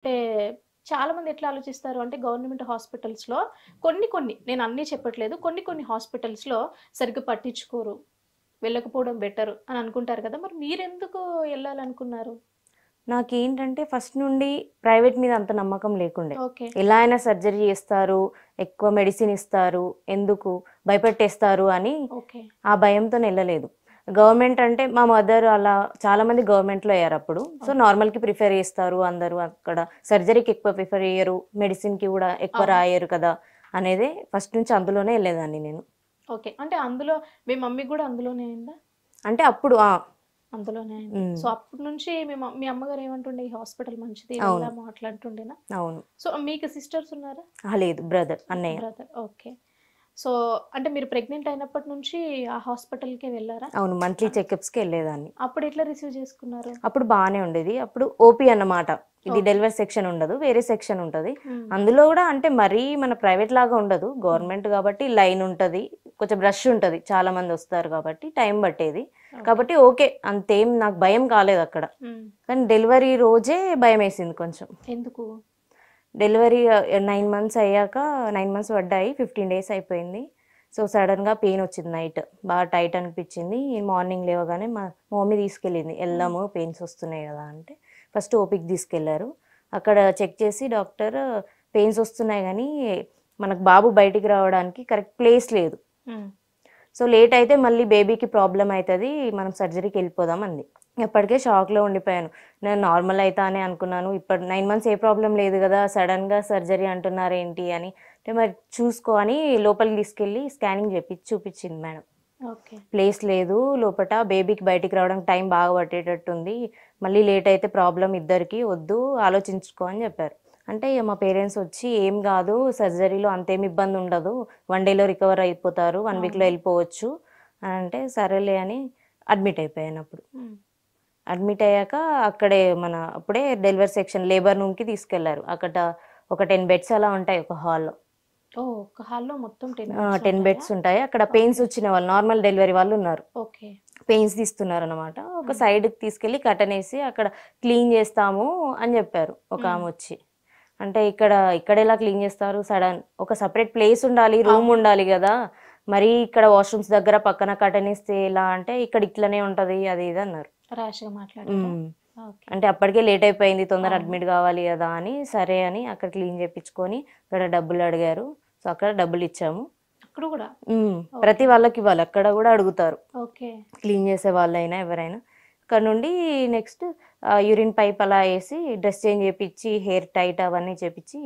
అంటే చాలా మంది ఎట్లా ఆలోచిస్తారు అంటే గవర్నమెంట్ హాస్పిటల్స్ లో కొన్ని కొన్ని నేను అన్ని చెప్పట్లేదు కొన్ని కొన్ని హాస్పిటల్స్ లో సరిగ్గా పట్టించుకోరు వెళ్ళకపోవడం బెటర్ అని అనుకుంటారు కదా మరి మీరెందుకు వెళ్ళాలనుకున్నారు నాకేంటంటే ఫస్ట్ నుండి ప్రైవేట్ మీద అంత నమ్మకం లేకుండే ఎలా అయినా సర్జరీ చేస్తారు ఎక్కువ మెడిసిన్ ఇస్తారు ఎందుకు భయపెట్టేస్తారు అని ఆ భయంతో వెళ్ళలేదు గవర్నమెంట్ అంటే మా మదర్ అలా చాలా మంది గవర్నమెంట్లో అయ్యారు అప్పుడు సో నార్మల్కి ప్రిఫర్ చేస్తారు అందరూ అక్కడ సర్జరీకి ఎక్కువ ప్రిఫర్ చేయరు మెడిసిన్కి కూడా ఎక్కువ రాయరు కదా అనేది ఫస్ట్ నుంచి అందులోనే వెళ్ళేదాన్ని నేను ఓకే అంటే అందులో మీ మమ్మీ కూడా అందులోనే అయిందా అంటే అప్పుడు అందులోనే సో అప్పటి నుంచి మీ అమ్మగారు ఏమంటుండే ఈ హాస్పిటల్ మంచిది మాట్లాడుతుండేనా అవును సో మీకు సిస్టర్స్ ఉన్నారా లేదు బ్రదర్ అన్నయ్య బ్రదర్ ఓకే సో అంటే మీరు ప్రెగ్నెంట్ అయినప్పటి నుంచి ఆ హాస్పిటల్కి వెళ్ళారా అవును మంత్లీ చెకప్స్కి వెళ్ళేదాన్ని అప్పుడు ఎట్లా రిసీవ్ చేసుకున్నారు అప్పుడు బాగానే ఉండేది అప్పుడు ఓపీ అన్నమాట ఇది డెలివరీ సెక్షన్ ఉండదు వేరే సెక్షన్ ఉంటుంది అందులో కూడా అంటే మరీ మన ప్రైవేట్ లాగా ఉండదు గవర్నమెంట్ కాబట్టి లైన్ ఉంటుంది కొంచెం బ్రష్ ఉంటుంది చాలా మంది వస్తారు కాబట్టి టైం పట్టేది కాబట్టి ఓకే అంతేం నాకు భయం కాలేదు అక్కడ కానీ డెలివరీ రోజే భయం వేసింది కొంచెం ఎందుకు డెలివరీ నైన్ మంత్స్ అయ్యాక నైన్ మంత్స్ పడ్డాయి ఫిఫ్టీన్ డేస్ అయిపోయింది సో సడన్గా పెయిన్ వచ్చింది నైట్ బాగా టైట్ అనిపించింది మార్నింగ్ లేవగానే మా మమ్మీ తీసుకెళ్ళింది వెళ్ళాము పెయిన్స్ వస్తున్నాయి కదా అంటే ఫస్ట్ ఓపిక్ తీసుకెళ్లారు అక్కడ చెక్ చేసి డాక్టర్ పెయిన్స్ వస్తున్నాయి కానీ మనకు బాబు బయటికి రావడానికి కరెక్ట్ ప్లేస్ లేదు సో లేట్ అయితే మళ్ళీ బేబీకి ప్రాబ్లం అవుతుంది మనం సర్జరీకి వెళ్ళిపోదాం అంది ఎప్పటికే షాక్లో ఉండిపోయాను నేను నార్మల్ అవుతా అని అనుకున్నాను ఇప్పుడు నైన్ మంత్స్ ఏ ప్రాబ్లం లేదు కదా సడన్గా సర్జరీ అంటున్నారు ఏంటి అని అంటే మరి చూసుకో అని లోపలికి తీసుకెళ్ళి స్కానింగ్ చేపించి చూపించింది మేడం ప్లేస్ లేదు లోపల బేబీకి బయటికి రావడం టైం బాగా పట్టేటట్టుంది మళ్ళీ లేట్ అయితే ప్రాబ్లం ఇద్దరికి వద్దు ఆలోచించుకో అని చెప్పారు అంటే ఇక మా పేరెంట్స్ వచ్చి ఏం కాదు సర్జరీలో అంతేం ఇబ్బంది ఉండదు వన్ డేలో రికవర్ అయిపోతారు వన్ వీక్లో వెళ్ళిపోవచ్చు అంటే సరేలే అని అడ్మిట్ అయిపోయాను అప్పుడు అడ్మిట్ అయ్యాక అక్కడే మన అప్పుడే డెలివరీ సెక్షన్ లేబర్ రూమ్కి తీసుకెళ్లారు అక్కడ ఒక టెన్ బెడ్స్ అలా ఉంటాయి ఒక హాల్లో ఒక హాల్లో మొత్తం టెన్ బెడ్స్ ఉంటాయి అక్కడ పెయిన్స్ వచ్చిన వాళ్ళు నార్మల్ డెలివరీ వాళ్ళు ఉన్నారు ఓకే పెయిన్స్ తీస్తున్నారు అనమాట ఒక సైడ్కి తీసుకెళ్ళి కటన్ వేసి అక్కడ క్లీన్ చేస్తాము అని చెప్పారు ఒక ఆమె వచ్చి అంటే ఇక్కడ ఇక్కడ ఎలా క్లీన్ చేస్తారు సడన్ ఒక సపరేట్ ప్లేస్ ఉండాలి రూమ్ ఉండాలి కదా మరి ఇక్కడ వాష్రూమ్స్ దగ్గర పక్కన కటనిస్తే ఎలా అంటే ఇక్కడ ఇట్లనే ఉంటది అది ఇది అన్నారు అంటే అప్పటికే లేట్ అయిపోయింది తొందర అడ్మిట్ కావాలి కదా అని సరే అని అక్కడ క్లీన్ చేయించుకొని ఇక్కడ డబ్బులు అడిగారు సో అక్కడ డబ్బులు ఇచ్చాము అక్కడ కూడా ప్రతి వాళ్ళకి ఇవ్వాలి అక్కడ కూడా అడుగుతారు క్లీన్ చేసే వాళ్ళైనా ఎవరైనా ఇక్కడ నుండి నెక్స్ట్ యూరిన్ పైప్ అలా వేసి డ్రెస్ చేంజ్ చేపించి హెయిర్ టైట్ అవన్నీ చేపించి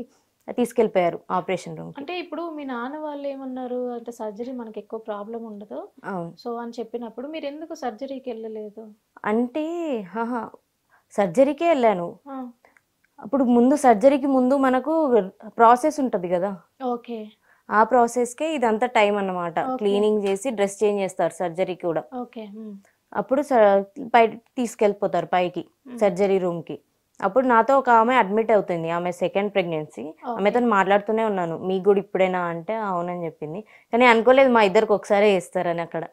తీసుకెళ్ళిపోయారు ఆపరేషన్ రూమ్ అంటే ఇప్పుడు మీ నాన్న వాళ్ళు ఏమన్నారు అంటే సర్జరీ మనకి ఎక్కువ ప్రాబ్లం ఉండదు సో అని చెప్పినప్పుడు మీరు ఎందుకు సర్జరీకి వెళ్ళలేదు అంటే సర్జరీకే వెళ్ళాను అప్పుడు ముందు సర్జరీకి ముందు మనకు ప్రాసెస్ ఉంటుంది కదా ఓకే ఆ ప్రాసెస్కే ఇదంతా టైం అన్నమాట క్లీనింగ్ చేసి డ్రెస్ చేంజ్ చేస్తారు సర్జరీ కూడా ఓకే అప్పుడు పై తీసుకెళ్ళిపోతారు పైకి సర్జరీ రూమ్ కి అప్పుడు నాతో ఒక ఆమె అడ్మిట్ అవుతుంది ఆమె సెకండ్ ప్రెగ్నెన్సీ ఆమెతో మాట్లాడుతూనే ఉన్నాను మీకు కూడా ఇప్పుడైనా అంటే అవునని చెప్పింది కానీ అనుకోలేదు మా ఇద్దరికి ఒకసారి వేస్తారని అక్కడ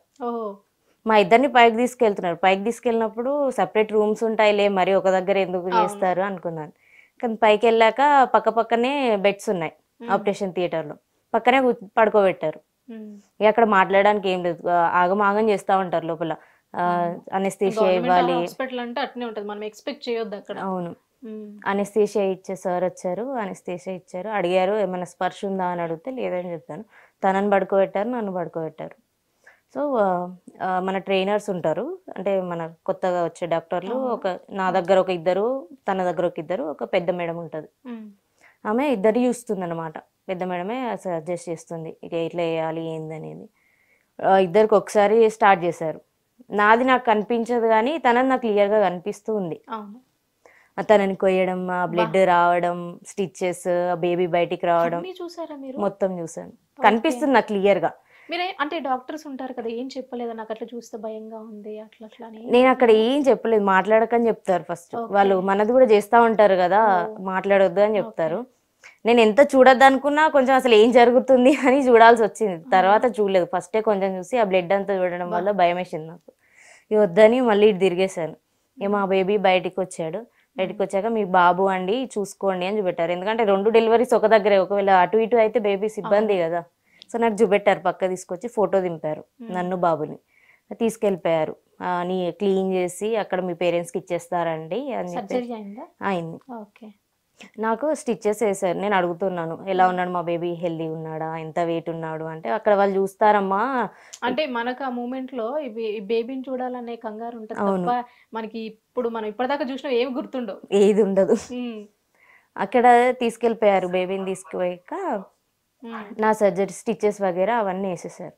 మా ఇద్దరిని పైకి తీసుకెళ్తున్నారు పైకి తీసుకెళ్ళినప్పుడు సపరేట్ రూమ్స్ ఉంటాయిలే మరి ఒక దగ్గర ఎందుకు చేస్తారు అనుకున్నాను కానీ పైకి వెళ్ళాక పక్క పక్కనే బెడ్స్ ఉన్నాయి ఆపరేషన్ థియేటర్లో పక్కనే పడుకోబెట్టారు ఇక అక్కడ మాట్లాడడానికి ఏం లేదు ఆగమాగం చేస్తూ ఉంటారు లోపల అనేస్థీషియా ఇవ్వాలి హాస్పిటల్ అంటే అట్నే ఉంటుంది మనం ఎక్స్పెక్ట్ చేయొద్దు అక్కడ అవును అనస్థీషియా ఇచ్చే సార్ వచ్చారు అనేస్థీషియా ఇచ్చారు అడిగారు ఏమైనా స్పర్శ ఉందా అని అడిగితే లేదని చెప్పాను తనని పడుకోబెట్టారు నన్ను పడుకోబెట్టారు సో మన ట్రైనర్స్ ఉంటారు అంటే మన కొత్తగా వచ్చే డాక్టర్లు ఒక నా దగ్గర ఒక ఇద్దరు తన దగ్గర ఒక ఇద్దరు ఒక పెద్ద మేడం ఉంటుంది ఆమె ఇద్దరు చూస్తుంది అనమాట పెద్ద మేడమే సజెస్ట్ చేస్తుంది ఇక ఇట్లా వేయాలి ఏందనేది ఇద్దరికి ఒకసారి స్టార్ట్ చేశారు నాది నాకు కనిపించదు కానీ తనది నాకు క్లియర్గా కనిపిస్తూ ఉంది తనని కొయ్యడం ఆ బ్లడ్ రావడం స్టిచ్చెస్ బేబీ బయటికి రావడం మీరు మొత్తం చూసాను కనిపిస్తుంది నాకు క్లియర్గా మీరు అంటే డాక్టర్స్ ఉంటారు కదా ఏం చెప్పలేదు నాకు అట్లా చూస్తే భయంగా ఉంది అట్లా అట్లా నేను అక్కడ ఏం చెప్పలేదు మాట్లాడకని చెప్తారు ఫస్ట్ వాళ్ళు మనది కూడా చేస్తా ఉంటారు కదా మాట్లాడొద్దు అని చెప్తారు నేను ఎంత చూడొద్దు అనుకున్నా కొంచెం అసలు ఏం జరుగుతుంది అని చూడాల్సి వచ్చింది తర్వాత చూడలేదు ఫస్టే కొంచెం చూసి ఆ బ్లడ్ అంతా చూడడం వల్ల భయం వేసింది నాకు వద్దని మళ్ళీ ఇటు తిరిగేశాను ఏ మా బేబీ బయటికి వచ్చాడు బయటకు వచ్చాక మీ బాబు అండి చూసుకోండి అని చూపెట్టారు ఎందుకంటే రెండు డెలివరీస్ ఒక దగ్గరే ఒకవేళ అటు ఇటు అయితే బేబీ ఇబ్బంది కదా సో నాకు చూపెట్టారు పక్క తీసుకొచ్చి ఫోటో దింపారు నన్ను బాబుని తీసుకెళ్ళిపోయారు క్లీన్ చేసి అక్కడ మీ పేరెంట్స్కి ఇచ్చేస్తారండి అని చెప్పి అయింది ఓకే నాకు స్టిచ్చెస్ వేశారు నేను అడుగుతున్నాను ఎలా ఉన్నాడు మా బేబీ హెల్దీ ఉన్నాడా ఎంత వెయిట్ ఉన్నాడు అంటే అక్కడ వాళ్ళు చూస్తారమ్మా అంటే మనకు ఆ మూమెంట్ లో బేబీని చూడాలనే కంగారు ఉంటుంది మనకి ఇప్పుడు మనం ఇప్పటిదాకా చూసినా ఏమి గుర్తుండవు ఏది ఉండదు అక్కడ తీసుకెళ్ళిపోయారు బేబీని తీసుకుపోయాక నా సర్జరీ స్టిచ్చెస్ వగేరా అవన్నీ వేసేసారు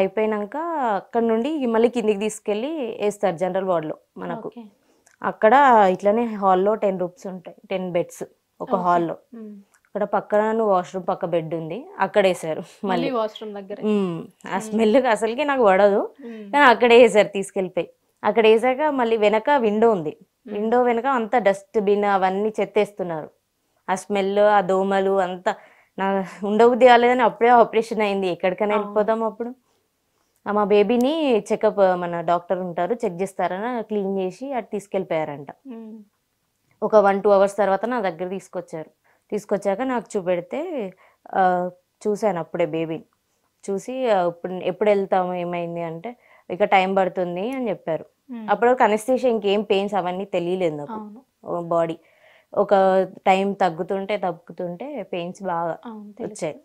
అయిపోయినాక అక్కడ నుండి మళ్ళీ కిందికి తీసుకెళ్ళి వేస్తారు జనరల్ వార్డ్లో మనకు అక్కడ ఇట్లనే హాల్లో టెన్ రూమ్స్ ఉంటాయి టెన్ బెడ్స్ ఒక హాల్లో అక్కడ పక్కన వాష్రూమ్ పక్క బెడ్ ఉంది అక్కడ వేసారు మళ్ళీ వాష్రూమ్ దగ్గర ఆ స్మెల్ అసలుకి నాకు పడదు కానీ అక్కడే వేసారు తీసుకెళ్ళిపోయి అక్కడ వేసాక మళ్ళీ వెనక విండో ఉంది విండో వెనక అంత డస్ట్ బిన్ అవన్నీ చెత్తేస్తున్నారు ఆ స్మెల్ ఆ దోమలు అంతా నా ఉండబుద్ధి కాలేదని అప్పుడే ఆపరేషన్ అయింది ఎక్కడికైనా వెళ్ళిపోదాం అప్పుడు మా బేబీని చెకప్ మన డాక్టర్ ఉంటారు చెక్ చేస్తారని క్లీన్ చేసి అటు తీసుకెళ్ళిపోయారంట ఒక వన్ టూ అవర్స్ తర్వాత నా దగ్గర తీసుకొచ్చారు తీసుకొచ్చాక నాకు చూపెడితే చూశాను అప్పుడే బేబీని చూసి ఇప్పుడు ఎప్పుడు వెళ్తాము ఏమైంది అంటే ఇక టైం పడుతుంది అని చెప్పారు అప్పుడు అనస్థీషియా ఇంకేం పెయిన్స్ అవన్నీ తెలియలేదు నాకు బాడీ ఒక టైం తగ్గుతుంటే తగ్గుతుంటే పెయిన్స్ బాగా వచ్చాయి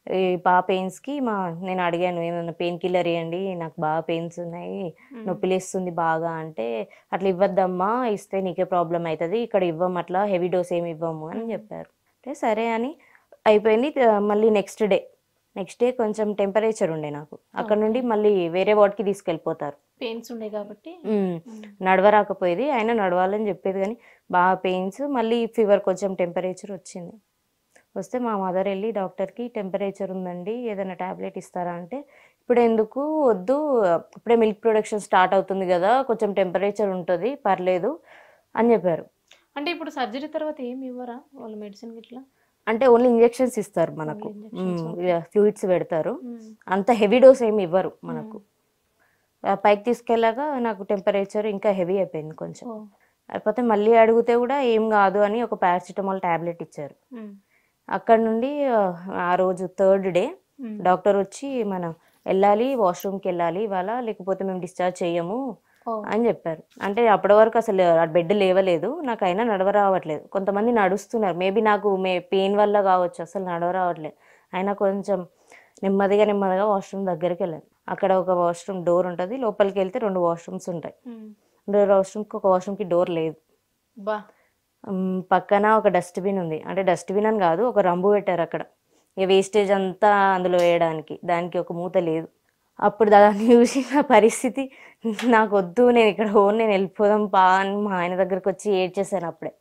ఈ పెయిన్స్ పెయిన్స్కి మా నేను అడిగాను ఏమైనా పెయిన్ కిల్లర్ ఇవ్వండి నాకు బాగా పెయిన్స్ ఉన్నాయి నొప్పిలేస్తుంది బాగా అంటే అట్లా ఇవ్వద్దమ్మా ఇస్తే నీకే ప్రాబ్లం అవుతుంది ఇక్కడ ఇవ్వం అట్లా హెవీ డోస్ ఏమి ఇవ్వము అని చెప్పారు అంటే సరే అని అయిపోయింది మళ్ళీ నెక్స్ట్ డే నెక్స్ట్ డే కొంచెం టెంపరేచర్ ఉండే నాకు అక్కడ నుండి మళ్ళీ వేరే కి తీసుకెళ్ళిపోతారు పెయిన్స్ ఉండే కాబట్టి నడవరాకపోయేది ఆయన నడవాలని చెప్పేది కానీ బాగా పెయిన్స్ మళ్ళీ ఫీవర్ కొంచెం టెంపరేచర్ వచ్చింది వస్తే మా మదర్ వెళ్ళి డాక్టర్కి టెంపరేచర్ ఉందండి ఏదైనా ట్యాబ్లెట్ ఇస్తారా అంటే ఇప్పుడు ఎందుకు వద్దు ఇప్పుడే మిల్క్ ప్రొడక్షన్ స్టార్ట్ అవుతుంది కదా కొంచెం టెంపరేచర్ ఉంటుంది పర్లేదు అని చెప్పారు అంటే ఇప్పుడు సర్జరీ తర్వాత ఏమి ఇవ్వరా వాళ్ళు మెడిసిన్ ఇట్లా అంటే ఓన్లీ ఇంజెక్షన్స్ ఇస్తారు మనకు ఫ్లూయిడ్స్ పెడతారు అంత హెవీ డోస్ ఏమి ఇవ్వరు మనకు పైకి తీసుకెళ్ళాక నాకు టెంపరేచర్ ఇంకా హెవీ అయిపోయింది కొంచెం అయిపోతే మళ్ళీ అడిగితే కూడా ఏం కాదు అని ఒక పారాసిటమాల్ ట్యాబ్లెట్ ఇచ్చారు అక్కడ నుండి ఆ రోజు థర్డ్ డే డాక్టర్ వచ్చి మనం వెళ్ళాలి వాష్రూమ్కి వెళ్ళాలి ఇవాళ లేకపోతే మేము డిశ్చార్జ్ చేయము అని చెప్పారు అంటే అప్పటి వరకు అసలు బెడ్ లేవలేదు అయినా నడవ రావట్లేదు కొంతమంది నడుస్తున్నారు మేబీ నాకు మే పెయిన్ వల్ల కావచ్చు అసలు నడవ రావట్లేదు అయినా కొంచెం నెమ్మదిగా నెమ్మదిగా వాష్రూమ్ దగ్గరికి వెళ్ళాను అక్కడ ఒక వాష్రూమ్ డోర్ ఉంటుంది లోపలికి వెళ్తే రెండు వాష్రూమ్స్ ఉంటాయి రెండు వాష్రూమ్కి ఒక వాష్రూమ్కి డోర్ లేదు బా పక్కన ఒక డస్ట్బిన్ ఉంది అంటే డస్ట్బిన్ అని కాదు ఒక రంబు పెట్టారు అక్కడ ఇక వేస్టేజ్ అంతా అందులో వేయడానికి దానికి ఒక మూత లేదు అప్పుడు దాన్ని చూసి నా పరిస్థితి నాకు వద్దు నేను ఇక్కడ ఓన్ నేను వెళ్ళిపోదాం పా అని మా ఆయన దగ్గరకు వచ్చి ఏడ్చేసాను అప్పుడే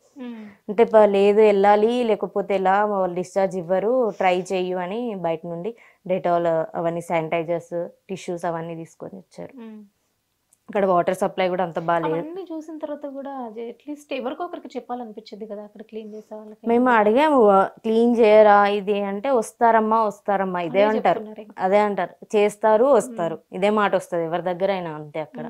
అంటే లేదు వెళ్ళాలి లేకపోతే ఎలా వాళ్ళు డిశ్చార్జ్ ఇవ్వరు ట్రై చేయు అని బయట నుండి డెటాల్ అవన్నీ శానిటైజర్స్ టిష్యూస్ అవన్నీ తీసుకొని వచ్చారు అక్కడ వాటర్ సప్లై కూడా అంత బాగాలేదు అన్ని చూసిన తర్వాత కూడా అట్లీస్ట్ ఎవరికో ఒకరికి చెప్పాలనిపించింది కదా అక్కడ క్లీన్ చేసే వాళ్ళకి మేము అడిగాము క్లీన్ చేయరా ఇది అంటే వస్తారమ్మా వస్తారమ్మా ఇదే అంటారు అదే అంటారు చేస్తారు వస్తారు ఇదే మాట వస్తుంది ఎవరి దగ్గర అయినా అంతే అక్కడ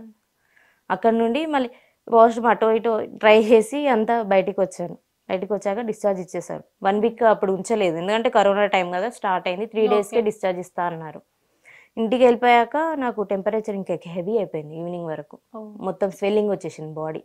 అక్కడ నుండి మళ్ళీ వాష్రూమ్ అటో ఇటో ట్రై చేసి అంతా బయటికి వచ్చాను బయటకు వచ్చాక డిశ్చార్జ్ ఇచ్చేసారు వన్ వీక్ అప్పుడు ఉంచలేదు ఎందుకంటే కరోనా టైం కదా స్టార్ట్ అయింది త్రీ డేస్కే డిశ్చార్జ్ ఇస్తా అన్నారు ఇంటికి వెళ్ళిపోయాక నాకు టెంపరేచర్ ఇంకా హెవీ అయిపోయింది ఈవినింగ్ వరకు మొత్తం స్వెల్లింగ్ వచ్చేసింది బాడీ